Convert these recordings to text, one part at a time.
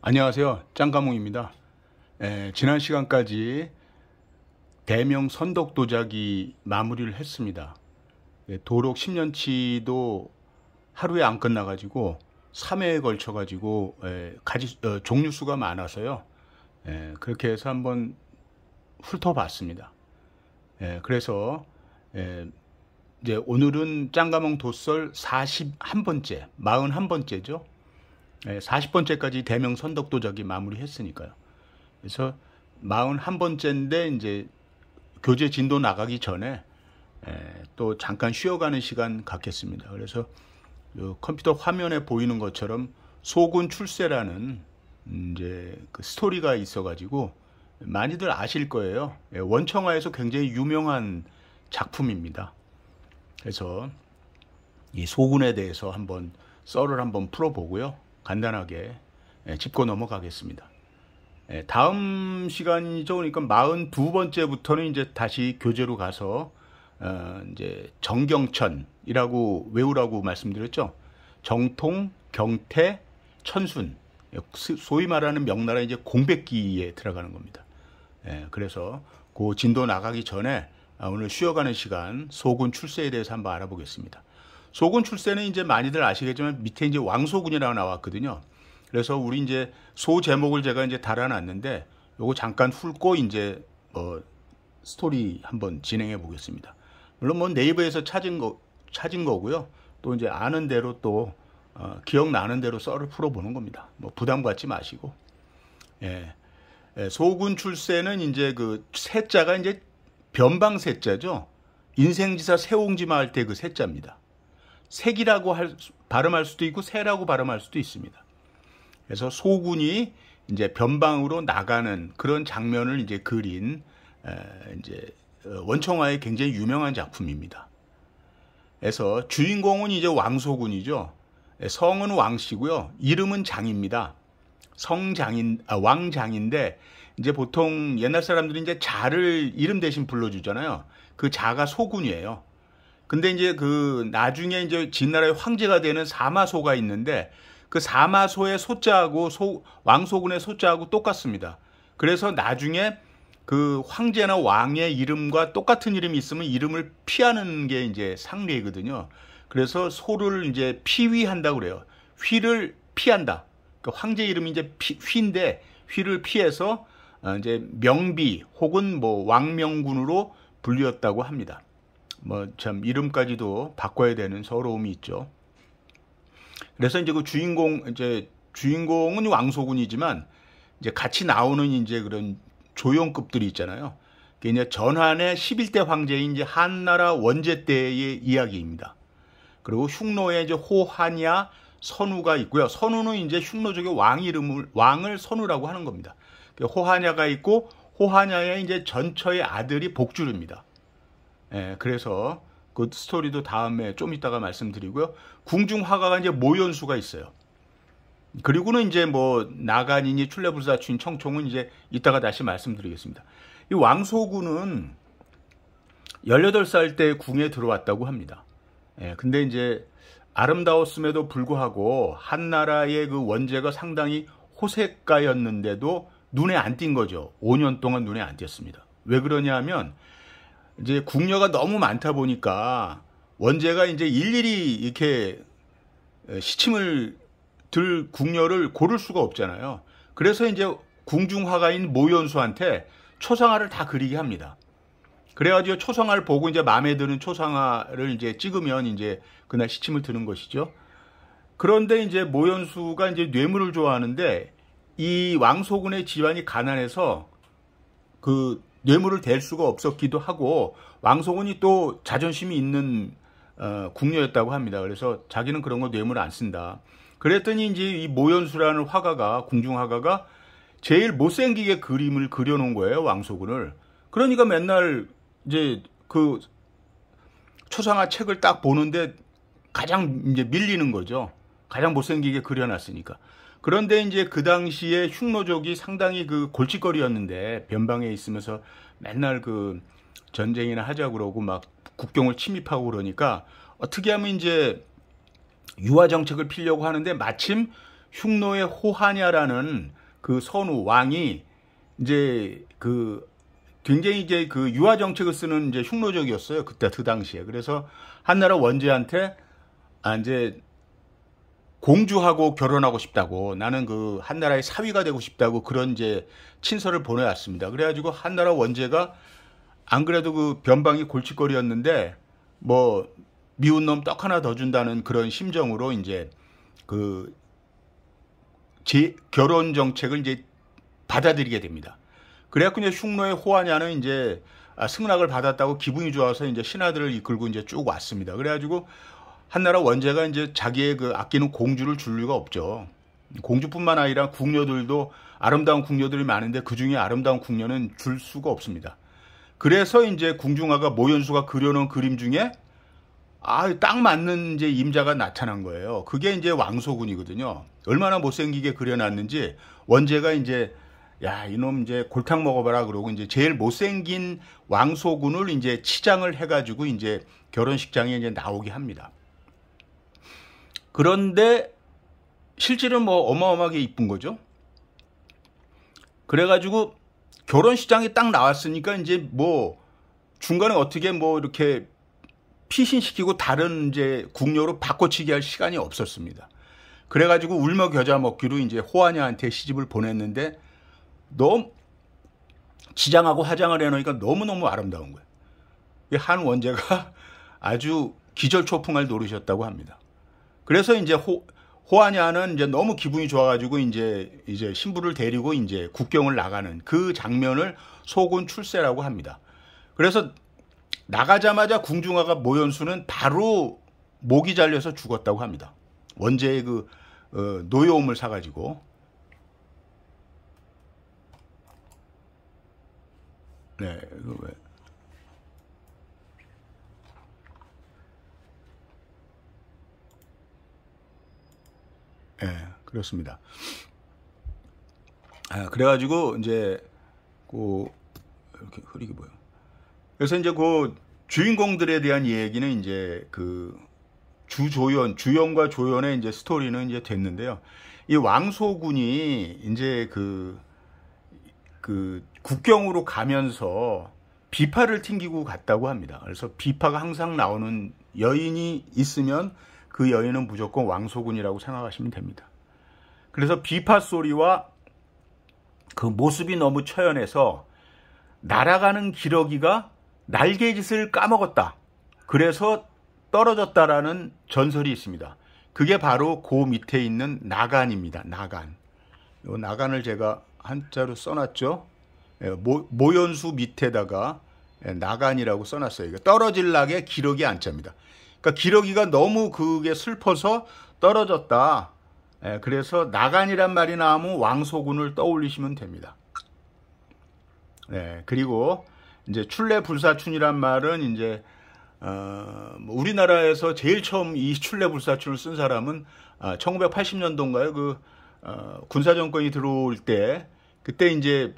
안녕하세요. 짱가몽입니다. 에, 예, 지난 시간까지 대명 선덕 도자기 마무리를 했습니다. 예, 도록 10년치도 하루에 안 끝나가지고 3회에 걸쳐가지고 에, 예, 가지, 어, 종류수가 많아서요. 에, 예, 그렇게 해서 한번 훑어봤습니다. 그래서 이제 오늘은 짱가몽 도설 41번째, 41번째죠. 4 예, 0 번째까지 대명 선덕도적이 마무리했으니까요. 그래서 4 1 번째인데 이제 교재 진도 나가기 전에 예, 또 잠깐 쉬어가는 시간 갖겠습니다. 그래서 컴퓨터 화면에 보이는 것처럼 소군 출세라는 음, 이제 그 스토리가 있어가지고 많이들 아실 거예요. 예, 원청화에서 굉장히 유명한 작품입니다. 그래서 이 소군에 대해서 한번 썰을 한번 풀어보고요. 간단하게 예, 짚고 넘어가겠습니다. 예, 다음 시간이죠. 그러니까 42번째부터는 이제 다시 교재로 가서 어, 이제 정경천이라고 외우라고 말씀드렸죠. 정통, 경태, 천순. 예, 소위 말하는 명나라 이제 공백기에 들어가는 겁니다. 그래서 그 진도 나가기 전에 아, 오늘 쉬어가는 시간 소군 출세에 대해서 한번 알아보겠습니다. 소군 출세는 이제 많이들 아시겠지만 밑에 이제 왕소군이라고 나왔거든요. 그래서 우리 이제 소 제목을 제가 이제 달아놨는데 요거 잠깐 훑고 이제 뭐 스토리 한번 진행해 보겠습니다. 물론 뭐 네이버에서 찾은 거 찾은 거고요. 또 이제 아는 대로 또 어, 기억나는 대로 썰을 풀어보는 겁니다. 뭐 부담 갖지 마시고. 예. 예 소군 출세는 이제 그 세자가 이제 변방 세자죠. 인생지사 세옹지마 할 때 그 세자입니다. 색이라고 할, 발음할 수도 있고 새라고 발음할 수도 있습니다. 그래서 소군이 이제 변방으로 나가는 그런 장면을 이제 그린 이제 어, 원청화의 굉장히 유명한 작품입니다. 그래서 주인공은 이제 왕소군이죠. 예, 성은 왕씨고요. 이름은 장입니다. 성장인 아, 왕장인데 이제 보통 옛날 사람들이 이제 자를 이름 대신 불러주잖아요. 그 자가 소군이에요. 근데 이제 그 나중에 이제 진나라의 황제가 되는 사마소가 있는데 그 사마소의 소자하고 소, 왕소군의 소자하고 똑같습니다. 그래서 나중에 그 황제나 왕의 이름과 똑같은 이름이 있으면 이름을 피하는 게 이제 상례거든요. 이 그래서 소를 이제 피위한다 그래요. 휘를 피한다. 그 황제 이름이 이제 피, 휘인데 휘를 피해서 어, 이제 명비 혹은 뭐 왕명군으로 불리었다고 합니다. 뭐참 이름까지도 바꿔야 되는 서러움이 있죠. 그래서 이제 그 주인공 이제 주인공은 왕소군이지만 이제 같이 나오는 이제 그런 조연급들이 있잖아요. 그게 이제 전한의 11대 황제인 이제 한나라 원제 때의 이야기입니다. 그리고 흉노의 이제 호한야 선우가 있고요. 선우는 이제 흉노족의 왕 이름을 왕을 선우라고 하는 겁니다. 그러니까 호한야가 있고 호한야의 이제 전처의 아들이 복주르입니다. 예, 그래서 그 스토리도 다음에 좀 이따가 말씀드리고요. 궁중화가가 이제 모연수가 있어요. 그리고는 이제 뭐 나간이니 출레불사춘 청총은 이제 이따가 다시 말씀드리겠습니다. 이 왕소군은 18살 때 궁에 들어왔다고 합니다. 예, 근데 이제 아름다웠음에도 불구하고 한나라의 그 원제가 상당히 호색가였는데도 눈에 안 띈 거죠. 5년 동안 눈에 안 띄었습니다. 왜 그러냐 하면 이제 궁녀가 너무 많다 보니까 원제가 이제 일일이 이렇게 시침을 들 궁녀를 고를 수가 없잖아요. 그래서 이제 궁중화가인 모연수한테 초상화를 다 그리게 합니다. 그래가지고 초상화를 보고 이제 마음에 드는 초상화를 이제 찍으면 이제 그날 시침을 드는 것이죠. 그런데 이제 모연수가 이제 뇌물을 좋아하는데 이 왕소군의 집안이 가난해서 그 뇌물을 댈 수가 없었기도 하고 왕성훈이 또 자존심이 있는 어, 궁녀였다고 합니다. 그래서 자기는 그런 거 뇌물 안 쓴다. 그랬더니 이제 이 모연수라는 화가가 궁중화가가 제일 못생기게 그림을 그려놓은 거예요 왕소군을. 그러니까 맨날 이제 그 초상화 책을 딱 보는데 가장 이제 밀리는 거죠. 가장 못생기게 그려놨으니까. 그런데 이제 그 당시에 흉노족이 상당히 그 골칫거리였는데 변방에 있으면서 맨날 그 전쟁이나 하자 그러고 막 국경을 침입하고 그러니까 어떻게 하면 이제 유화 정책을 피려고 하는데 마침 흉노의 호하냐라는 그 선우 왕이 이제 그 굉장히 이제 그 유화 정책을 쓰는 이제 흉노족이었어요 그때 그 당시에 그래서 한나라 원제한테 아 이제 공주하고 결혼하고 싶다고 나는 그 한나라의 사위가 되고 싶다고 그런 이제 친서를 보내왔습니다. 그래가지고 한나라 원제가 안 그래도 그 변방이 골칫거리였는데 뭐 미운 놈 떡 하나 더 준다는 그런 심정으로 이제 그 제 결혼 정책을 이제 받아들이게 됩니다. 그래갖고 이제 흉노의 호하냐는 이제 아, 승낙을 받았다고 기분이 좋아서 이제 신하들을 이끌고 이제 쭉 왔습니다. 그래가지고 한나라 원제가 이제 자기의 그 아끼는 공주를 줄 리가 없죠. 공주뿐만 아니라 궁녀들도 아름다운 궁녀들이 많은데 그 중에 아름다운 궁녀는 줄 수가 없습니다. 그래서 이제 궁중화가 모현수가 그려놓은 그림 중에 아, 딱 맞는 이제 임자가 나타난 거예요. 그게 이제 왕소군이거든요. 얼마나 못생기게 그려놨는지 원제가 이제 야, 이놈 이제 골탕 먹어봐라 그러고 이제 제일 못생긴 왕소군을 이제 치장을 해가지고 이제 결혼식장에 이제 나오게 합니다. 그런데 실제로 뭐 어마어마하게 이쁜 거죠. 그래가지고 결혼 시장에 딱 나왔으니까 이제 뭐 중간에 어떻게 뭐 이렇게 피신시키고 다른 이제 국녀로 바꿔치기 할 시간이 없었습니다. 그래가지고 울며 겨자 먹기로 이제 호하냐한테 시집을 보냈는데 너무 지장하고 화장을 해놓으니까 너무너무 아름다운 거예요. 한 원제가 아주 기절초풍을 노리셨다고 합니다. 그래서 이제 호, 호하냐는 이제 너무 기분이 좋아가지고 이제 이제 신부를 데리고 이제 국경을 나가는 그 장면을 소군 출세라고 합니다. 그래서 나가자마자 궁중화가 모연수는 바로 목이 잘려서 죽었다고 합니다. 원제의 그 어, 노여움을 사가지고 네, 그 왜. 예, 그렇습니다. 아, 그래가지고 이제 그 이렇게 흐리게 보여. 그래서 이제 그 주인공들에 대한 얘기는 이제 그 주조연, 주연과 조연의 이제 스토리는 이제 됐는데요. 이 왕소군이 이제 그, 그 국경으로 가면서 비파를 튕기고 갔다고 합니다. 그래서 비파가 항상 나오는 여인이 있으면 그 여인은 무조건 왕소군이라고 생각하시면 됩니다. 그래서 비파 소리와 그 모습이 너무 처연해서 날아가는 기러기가 날개짓을 까먹었다. 그래서 떨어졌다라는 전설이 있습니다. 그게 바로 그 밑에 있는 나간입니다. 나간. 요 나간을 제가 한자로 써놨죠. 예, 모, 연수 밑에다가 예, 나간이라고 써놨어요. 떨어질 낙에 기러기 안자니다 그러니까 기러기가 너무 그게 슬퍼서 떨어졌다. 예, 그래서 나간이란 말이 나오면 왕소군을 떠올리시면 됩니다. 네, 그리고 이제 출래불사춘이란 말은 이제 어, 뭐 우리나라에서 제일 처음 이 출래불사춘을 쓴 사람은 아, 1980년도인가요? 그 어, 군사 정권이 들어올 때 그때 이제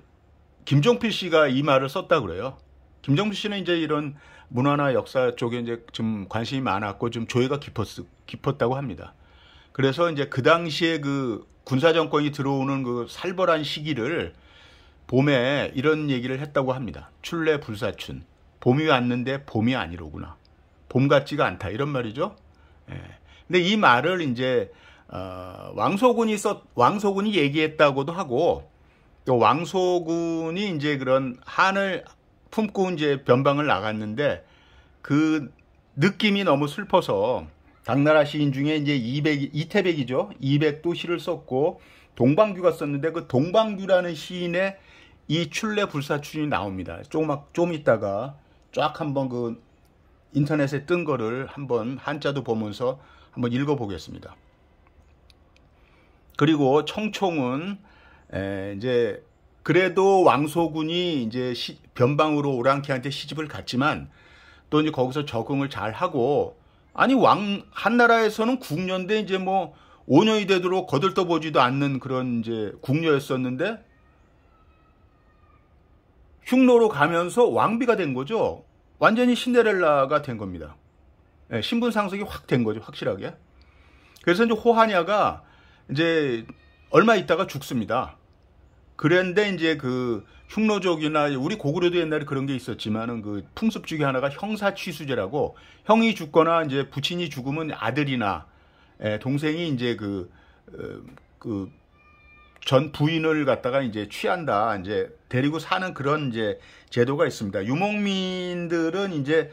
김종필 씨가 이 말을 썼다 그래요. 김정수 씨는 이제 이런 문화나 역사 쪽에 이제 좀 관심이 많았고 좀 조예가 깊었, 깊었다고 합니다. 그래서 이제 그 당시에 그 군사 정권이 들어오는 그 살벌한 시기를 봄에 이런 얘기를 했다고 합니다. 출래 불사춘. 봄이 왔는데 봄이 아니로구나. 봄 같지가 않다. 이런 말이죠. 예. 근데 이 말을 이제 어, 왕소군이 썼 왕소군이 얘기했다고도 하고 또 왕소군이 이제 그런 한을 품고 이제 변방을 나갔는데 그 느낌이 너무 슬퍼서 당나라 시인 중에 이제 200 이태백이죠. 200도 시를 썼고 동방규가 썼는데 그 동방규라는 시인의 이 출래 불사춘이 나옵니다. 조금 좀, 좀 있다가 쫙 한번 그 인터넷에 뜬 거를 한번 한자도 보면서 한번 읽어보겠습니다. 그리고 청총은 이제 그래도 왕소군이 이제 시, 변방으로 오랑캐한테 시집을 갔지만 또 이제 거기서 적응을 잘 하고 아니 왕 한나라에서는 국녀인데 이제 뭐 5년이 되도록 거들떠보지도 않는 그런 이제 국녀였었는데 흉노로 가면서 왕비가 된 거죠. 완전히 신데렐라가 된 겁니다. 네, 신분 상속이 확 된 거죠, 확실하게. 그래서 이제 호하냐가 이제 얼마 있다가 죽습니다. 그런데 이제 그 흉노족이나 우리 고구려도 옛날에 그런 게 있었지만은 그 풍습 중에 하나가 형사 취수제라고 형이 죽거나 이제 부친이 죽으면 아들이나 에, 예, 동생이 이제 그, 어, 그, 전 부인을 갖다가 이제 취한다, 이제 데리고 사는 그런 이제 제도가 있습니다. 유목민들은 이제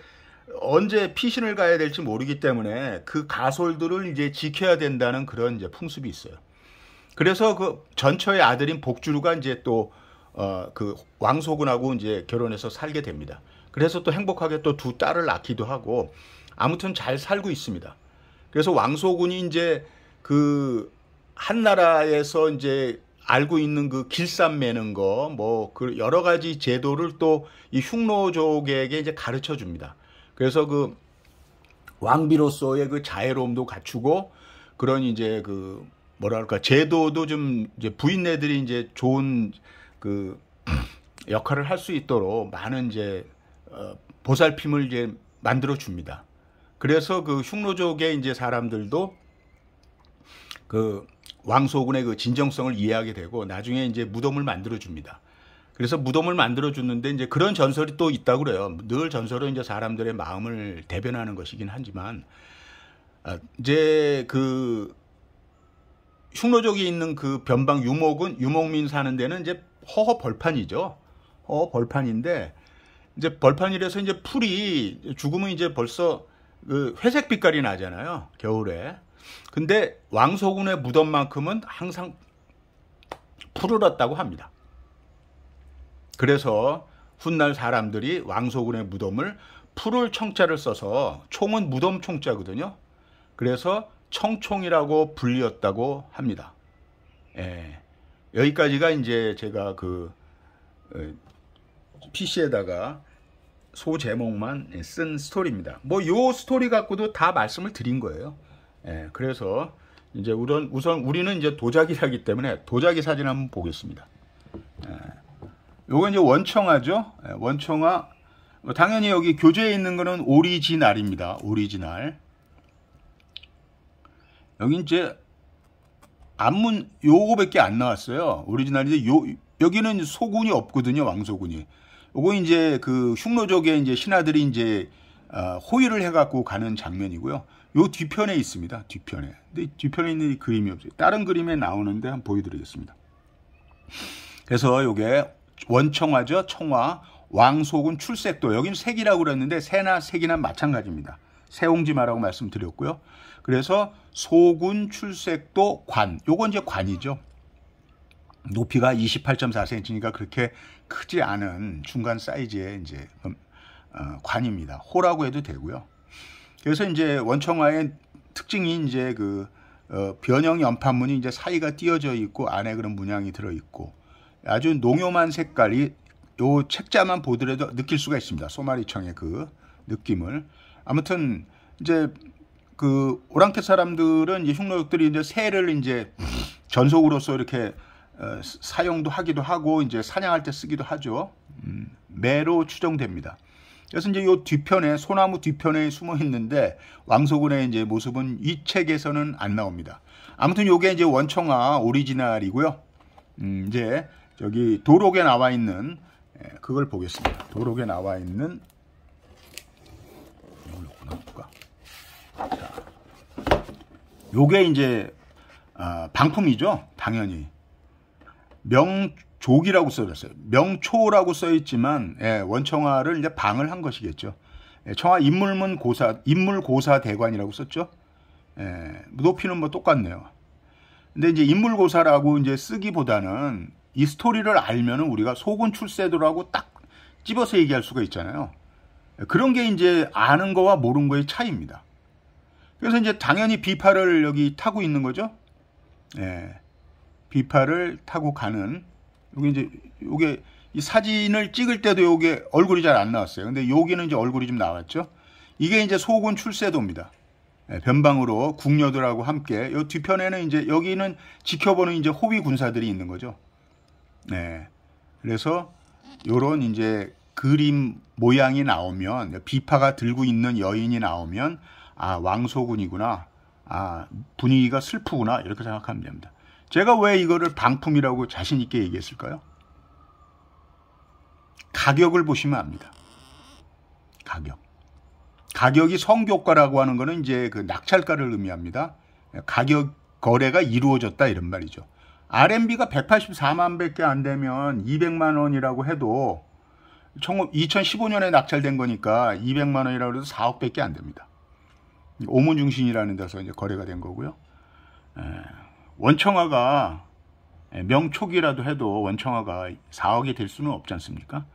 언제 피신을 가야 될지 모르기 때문에 그 가솔들을 이제 지켜야 된다는 그런 이제 풍습이 있어요. 그래서 그 전처의 아들인 복주루가 이제 또어그 왕소군하고 이제 결혼해서 살게 됩니다. 그래서 또 행복하게 또 두 딸을 낳기도 하고 아무튼 잘 살고 있습니다. 그래서 왕소군이 이제 그한 나라에서 이제 알고 있는 그 길쌈 매는 거, 뭐, 그 여러 가지 제도를 또 이 흉노족에게 이제 가르쳐 줍니다. 그래서 그 왕비로서의 그 자애로움도 갖추고 그런 이제 그 뭐랄까 제도도 좀 이제 부인네들이 이제 좋은 그 역할을 할 수 있도록 많은 이제 어, 보살핌을 이제 만들어 줍니다. 그래서 그 흉노족의 이제 사람들도 그 왕소군의 그 진정성을 이해하게 되고 나중에 이제 무덤을 만들어 줍니다. 그래서 무덤을 만들어 줬는데 이제 그런 전설이 또 있다고 그래요. 늘 전설은 이제 사람들의 마음을 대변하는 것이긴 하지만 아, 이제 그 충로족이 있는 그 변방 유목은 유목민 사는 데는 이제 허허 벌판이죠. 허허 벌판인데 이제 벌판이라서 이제 풀이 죽으면 이제 벌써 그 회색 빛깔이 나잖아요. 겨울에. 근데 왕소군의 무덤만큼은 항상 푸르렀다고 합니다. 그래서 훗날 사람들이 왕소군의 무덤을 푸를 청자를 써서 총은 무덤 총자거든요. 그래서 청총이라고 불리었다고 합니다. 예, 여기까지가 이제 제가 그 PC에다가 어, 소 제목만 쓴 스토리입니다. 뭐 요 스토리 갖고도 다 말씀을 드린 거예요. 예, 그래서 이제 우선, 우선 우리는 이제 도자기라기 때문에 도자기 사진 한번 보겠습니다. 예, 요거 이제 원청아죠. 예. 원청아. 당연히 여기 교재에 있는 거는 오리지날입니다오리지날 여기 이제 안문 요거밖에 안 나왔어요. 오리지널인데 요 여기는 소군이 없거든요. 왕소군이. 요거 이제 그 흉노족의 이제 신하들이 이제 어, 아, 호위를 해갖고 가는 장면이고요. 요 뒤편에 있습니다. 뒤편에. 근데 뒤편에 있는 그림이 없어요. 다른 그림에 나오는데 한번 보여드리겠습니다. 그래서 요게 원청화죠. 청화. 왕소군 출색도. 여긴 색이라고 그랬는데 새나 색이나 마찬가지입니다. 세옹지마라고 말씀드렸고요. 그래서 소군 출색도 관, 요건 이제 관이죠. 높이가 28.4cm니까 그렇게 크지 않은 중간 사이즈의 이제 음, 어, 관입니다. 호라고 해도 되고요. 그래서 이제 원청화의 특징이 이제 그 어, 변형 연판문이 이제 사이가 띄어져 있고 안에 그런 문양이 들어 있고 아주 농요만 색깔이 요 책자만 보더라도 느낄 수가 있습니다. 소마리청의 그 느낌을. 아무튼 이제 그 오랑캐 사람들은 이제 흉노역들이 이제 새를 이제 전속으로서 이렇게 어, 사용도 하기도 하고 이제 사냥할 때 쓰기도 하죠. 음, 매로 추정됩니다. 그래서 이제 요 뒤편에 소나무 뒤편에 숨어 있는데 왕소군의 이제 모습은 이 책에서는 안 나옵니다. 아무튼 요게 이제 원청아 오리지널이고요. 음, 이제 저기 도록에 나와 있는 예, 그걸 보겠습니다. 도록에 나와 있는 요게 이제 어, 방품이죠. 당연히. 명족이라고 써졌어요. 명초라고 써있지만 예, 원청화를 이제 방을 한 것이겠죠. 예, 청하 인물문 고사 인물 고사 대관이라고 썼죠. 예, 높이는 뭐 똑같네요. 근데 이제 인물 고사라고 이제 쓰기보다는 이 스토리를 알면은 우리가 소군 출세도라고 딱 집어서 얘기할 수가 있잖아요. 예, 그런 게 이제 아는 거와 모르는 거의 차이입니다. 그래서 이제 당연히 비파를 여기 타고 있는 거죠. 예. B8을 타고 가는 여기 이제 요게 이 사진을 찍을 때도 요게 얼굴이 잘 안 나왔어요. 근데 여기는 이제 얼굴이 좀 나왔죠. 이게 이제 소곤 출세도입니다. 예, 변방으로 궁녀들하고 함께 요 뒤편에는 이제 여기는 지켜보는 이제 호위 군사들이 있는 거죠. 네. 그래서 요런 이제 그림 모양이 나오면 비파가 들고 있는 여인이 나오면 아, 왕소군이구나. 아, 분위기가 슬프구나. 이렇게 생각하면 됩니다. 제가 왜 이거를 방품이라고 자신있게 얘기했을까요? 가격을 보시면 압니다. 가격. 가격이 성교가라고 하는 거는 이제 그 낙찰가를 의미합니다. 가격 거래가 이루어졌다 이런 말이죠. RMB가 184만 밖에 안 되면 200만 원이라고 해도 2015년에 낙찰된 거니까 200만 원이라고 해도 4억 밖에 안 됩니다. 오문중신이라는 데서 이제 거래가 된 거고요. 예. 원청화가 예, 명촉이라도 해도 원청화가 4억이 될 수는 없지 않습니까?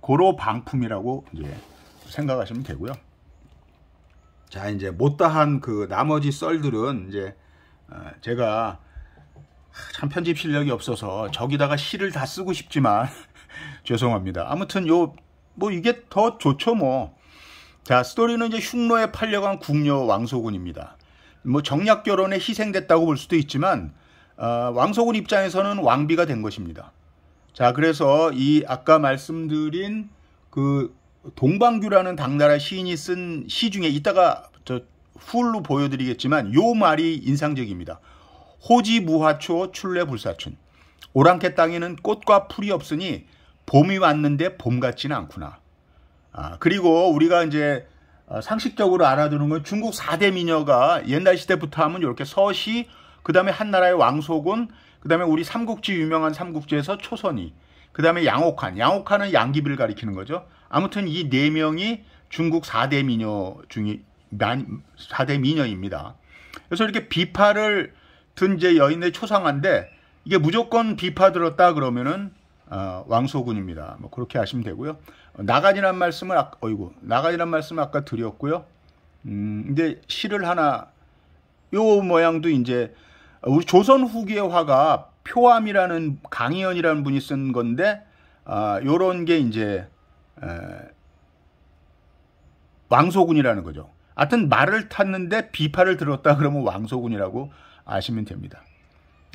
고로 방품이라고 이제 생각하시면 되고요. 자 이제 못다한 그 나머지 썰들은 이제 어, 제가 참 편집 실력이 없어서 저기다가 시를 다 쓰고 싶지만 죄송합니다. 아무튼 요 뭐 이게 더 좋죠 뭐 자, 스토리는 이제 흉노에 팔려간 궁녀 왕소군입니다. 뭐 정략 결혼에 희생됐다고 볼 수도 있지만 어, 왕소군 입장에서는 왕비가 된 것입니다. 자, 그래서 이 아까 말씀드린 그 동방규라는 당나라 시인이 쓴 시 중에 이따가 저 훌로 보여드리겠지만 요 말이 인상적입니다. 호지무화초 출래불사춘. 오랑캐 땅에는 꽃과 풀이 없으니 봄이 왔는데 봄 같지는 않구나. 아, 그리고 우리가 이제 어, 상식적으로 알아두는 건 중국 4대 미녀가 옛날 시대부터 하면 이렇게 서시, 그 다음에 한나라의 왕소군, 그 다음에 우리 삼국지 유명한 삼국지에서 초선이, 그 다음에 양옥한, 양옥한은 양기비를 가리키는 거죠. 아무튼 이 네 명이 중국 4대 미녀 중에 4대 미녀입니다. 그래서 이렇게 비파를 든 제 여인의 초상화인데 이게 무조건 비파 들었다 그러면은 어, 왕소군입니다. 뭐 그렇게 하시면 되고요. 어, 나간이란 말씀을 아, 어이구 나간이란 말씀 아까 드렸고요. 음, 근데 시를 하나 요 모양도 이제 우리 조선 후기의 화가 표암이라는 강희연이라는 분이 쓴 건데 아, 요런 게 이제 에, 왕소군이라는 거죠. 하여튼 말을 탔는데 비파를 들었다 그러면 왕소군이라고 아시면 됩니다.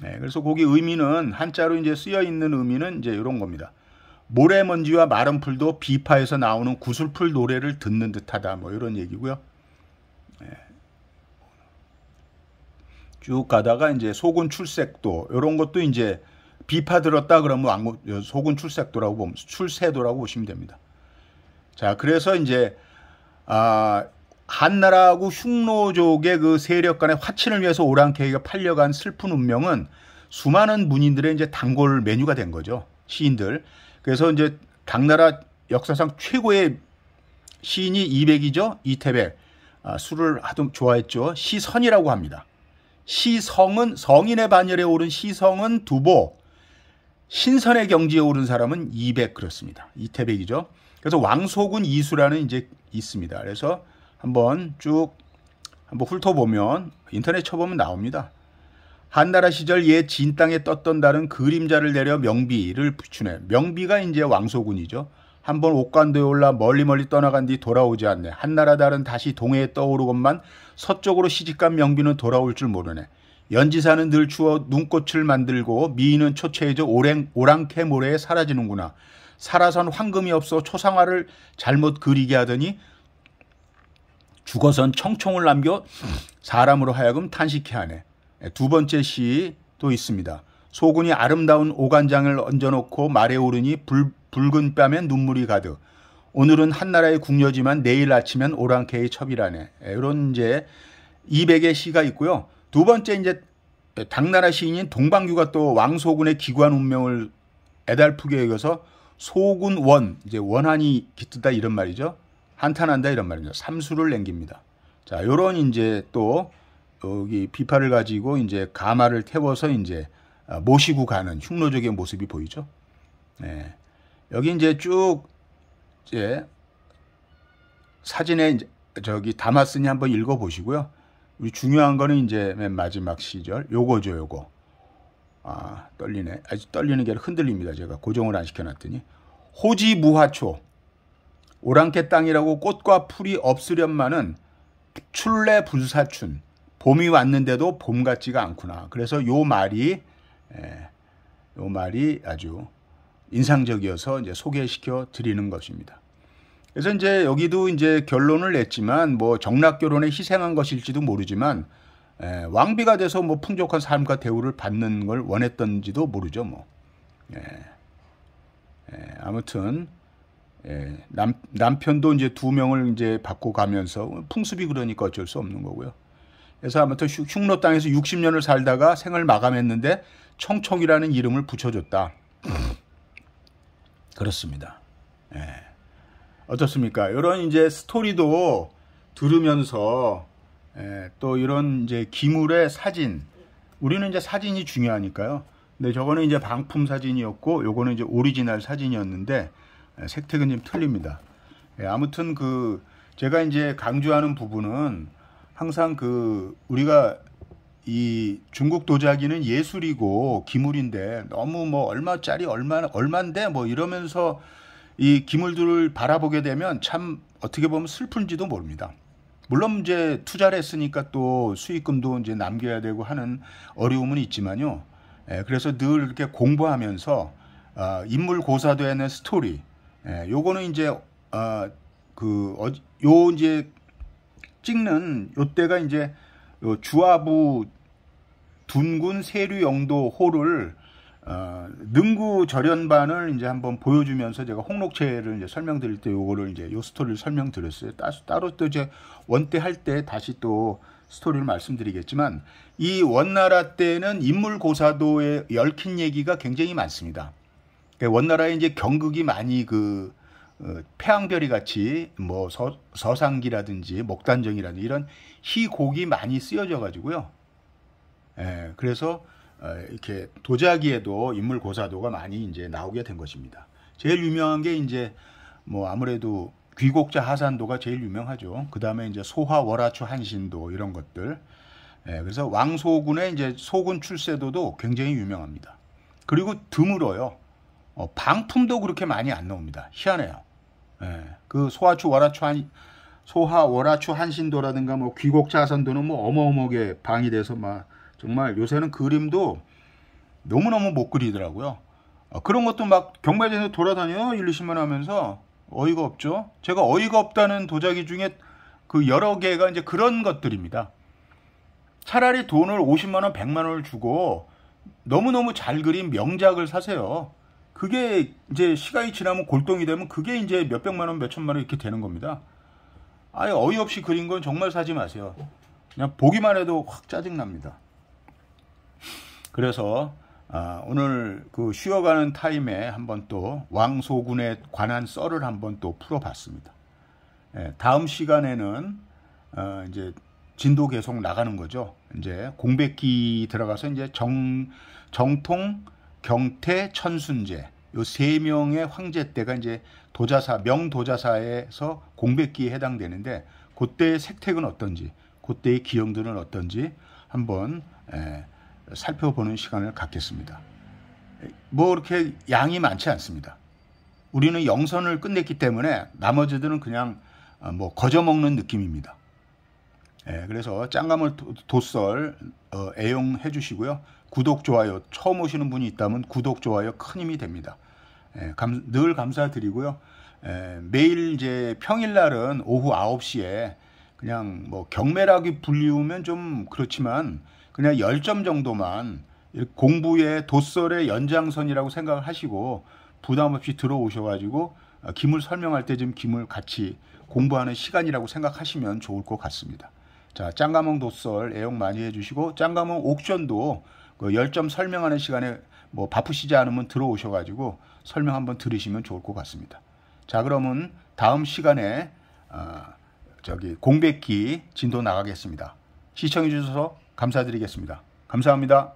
네, 그래서 거기 의미는 한자로 이제 쓰여 있는 의미는 이제 이런 겁니다. 모래먼지와 마른 풀도 비파에서 나오는 구슬풀 노래를 듣는 듯하다 뭐 이런 얘기고요. 네. 쭉 가다가 이제 소군 출색도 이런 것도 이제 비파 들었다 그러면 왕국 소군 출색도라고 보면 출세도라고 보시면 됩니다. 자 그래서 이제 아 한나라하고 흉노족의 그 세력 간의 화친을 위해서 오랑캐이가 팔려간 슬픈 운명은 수많은 문인들의 이제 단골 메뉴가 된 거죠. 시인들. 그래서 이제 당나라 역사상 최고의 시인이 이백이죠. 이태백. 아, 술을 하도 좋아했죠. 시선이라고 합니다. 시성은 성인의 반열에 오른 시성은 두보, 신선의 경지에 오른 사람은 이백 그렇습니다. 이태백이죠. 그래서 왕소군 이수라는 이제 있습니다. 그래서 한번 쭉 한번 훑어보면 인터넷 쳐보면 나옵니다. 한나라 시절 옛 진 땅에 떴던 달은 그림자를 내려 명비를 부추네. 명비가 이제 왕소군이죠. 한번 옥관도에 올라 멀리 멀리 떠나간 뒤 돌아오지 않네. 한나라 달은 다시 동해에 떠오르건만 서쪽으로 시집간 명비는 돌아올 줄 모르네. 연지사는 늘 추워 눈꽃을 만들고 미인은 초췌해져 오랭, 오랑캐 모래에 사라지는구나. 살아선 황금이 없어 초상화를 잘못 그리게 하더니 죽어선 청총을 남겨 사람으로 하여금 탄식해 하네. 두 번째 시도 있습니다. 소군이 아름다운 오간장을 얹어놓고 말에 오르니 불, 붉은 뺨에 눈물이 가득. 오늘은 한나라의 궁녀지만 내일 아침엔 오랑캐의 첩이라네. 이런 이제 200의 시가 있고요. 두 번째 이제 당나라 시인인 동방규가 또 왕소군의 기관 운명을 애달프게 여겨서 소군원 이제 원한이 깃드다 이런 말이죠. 한탄한다 이런 말입니다. 삼수를 남깁니다. 자, 요런 이제 또 여기 비파를 가지고 이제 가마를 태워서 이제 아, 모시고 가는 흉노적인 모습이 보이죠. 예. 여기 이제 쭉 이제 사진에 이제 저기 담았으니 한번 읽어 보시고요. 우리 중요한 거는 이제 맨 마지막 시절 요거죠, 요거. 아, 떨리네. 아주 떨리는 게 흔들립니다. 제가 고정을 안 시켜 놨더니 호지무화초 오랑캐 땅이라고 꽃과 풀이 없으련만은 출래 불사춘 봄이 왔는데도 봄 같지가 않구나. 그래서 요 말이 예, 요 말이 아주 인상적이어서 이제 소개시켜 드리는 것입니다. 그래서 이제 여기도 이제 결론을 냈지만 뭐 정락 결혼에 희생한 것일지도 모르지만 예, 왕비가 돼서 뭐 풍족한 삶과 대우를 받는 걸 원했던지도 모르죠 뭐. 예, 예 아무튼 예, 남, 남편도 이제 두 명을 이제 받고 가면서 풍습이 그러니까 어쩔 수 없는 거고요. 그래서 아무튼 흉노 땅에서 60년을 살다가 생을 마감했는데 청청이라는 이름을 붙여줬다. 그렇습니다. 예. 어떻습니까? 이런 이제 스토리도 들으면서 예, 또 이런 이제 기물의 사진 우리는 이제 사진이 중요하니까요. 근데 저거는 이제 방품 사진이었고 요거는 이제 오리지널 사진이었는데 예, 색태근님 틀립니다. 예, 아무튼 그 제가 이제 강조하는 부분은 항상 그 우리가 이 중국 도자기는 예술이고 기물인데 너무 뭐 얼마짜리 얼마 얼마인데 뭐 이러면서 이 기물들을 바라보게 되면 참 어떻게 보면 슬픈지도 모릅니다. 물론 이제 투자를 했으니까 또 수익금도 이제 남겨야 되고 하는 어려움은 있지만요. 예, 그래서 늘 이렇게 공부하면서 아, 인물 고사되는 스토리 예, 요거는 이제 아, 그, 어, 요 이제 찍는 요때가 이제 요 주화부 둔군 세류 영도 호를 어, 능구 절연반을 이제 한번 보여주면서 제가 홍록체를 이제 설명드릴 때 요거를 이제 요 스토리를 설명드렸어요. 따, 따로 또 이제 원때 할 때 다시 또 스토리를 말씀드리겠지만 이 원나라 때는 인물고사도에 얽힌 얘기가 굉장히 많습니다. 그러니까 원나라에 이제 경극이 많이 그 어, 패왕별이 같이 뭐 서, 서상기라든지 목단정이라든지 이런 희곡이 많이 쓰여져 가지고요. 예, 그래서 어, 이렇게 도자기에도 인물 고사도가 많이 이제 나오게 된 것입니다. 제일 유명한 게 이제 뭐 아무래도 귀곡자 하산도가 제일 유명하죠. 그 다음에 이제 소화 월화추 한신도 이런 것들. 예, 그래서 왕소군의 이제 소군 출세도도 굉장히 유명합니다. 그리고 드물어요. 어, 방품도 그렇게 많이 안 나옵니다. 희한해요. 예, 그 소하추 월하추 한 소하 월하추 한신도라든가 뭐 귀곡자선도는 뭐 어마어마하게 방이돼서 막 정말 요새는 그림도 너무너무 못 그리더라고요. 어, 그런 것도 막 경매장에서 돌아다녀일 1, 시만 하면서 어이가 없죠. 제가 어이가 없다는 도자기 중에 그 여러 개가 이제 그런 것들입니다. 차라리 돈을 50만 원, 100만 원을 주고 너무너무 잘 그린 명작을 사세요. 그게 이제 시간이 지나면 골동이 되면 그게 이제 몇백만 원, 몇천만 원 이렇게 되는 겁니다. 아예 어이없이 그린 건 정말 사지 마세요. 그냥 보기만 해도 확 짜증납니다. 그래서 아, 오늘 그 쉬어가는 타임에 한번 또 왕소군에 관한 썰을 한번 또 풀어봤습니다. 예, 다음 시간에는 어, 이제 진도 계속 나가는 거죠. 이제 공백기 들어가서 이제 정 정통 경태 천순제 요세 명의 황제 때가 이제 도자사 명도자사에서 공백기에 해당되는데 그때의 색택은 어떤지 그때의 기형들은 어떤지 한번 에, 예, 살펴보는 시간을 갖겠습니다. 뭐 이렇게 양이 많지 않습니다. 우리는 영선을 끝냈기 때문에 나머지들은 그냥 어, 뭐 거저먹는 느낌입니다. 예, 그래서 짱가물 도썰 어, 애용해 주시고요. 구독, 좋아요 처음 오시는 분이 있다면 구독, 좋아요 큰 힘이 됩니다. 예, 감, 늘 감사드리고요. 예, 매일 이제 평일날은 오후 9시에 그냥 뭐 경매라기 불리우면 좀 그렇지만 그냥 10점 정도만 공부의 도설의 연장선이라고 생각을 하시고 부담 없이 들어오셔가지고 어, 기물 설명할 때좀 기물 같이 공부하는 시간이라고 생각하시면 좋을 것 같습니다. 자, 짱가몽 도설 애용 많이 해주시고 짱가몽 옥션도 그 10점 설명하는 시간에 뭐 바쁘시지 않으면 들어오셔가지고 설명 한번 들으시면 좋을 것 같습니다. 자, 그러면 다음 시간에 어, 저기 공백기 진도 나가겠습니다. 시청해 주셔서 감사드리겠습니다. 감사합니다.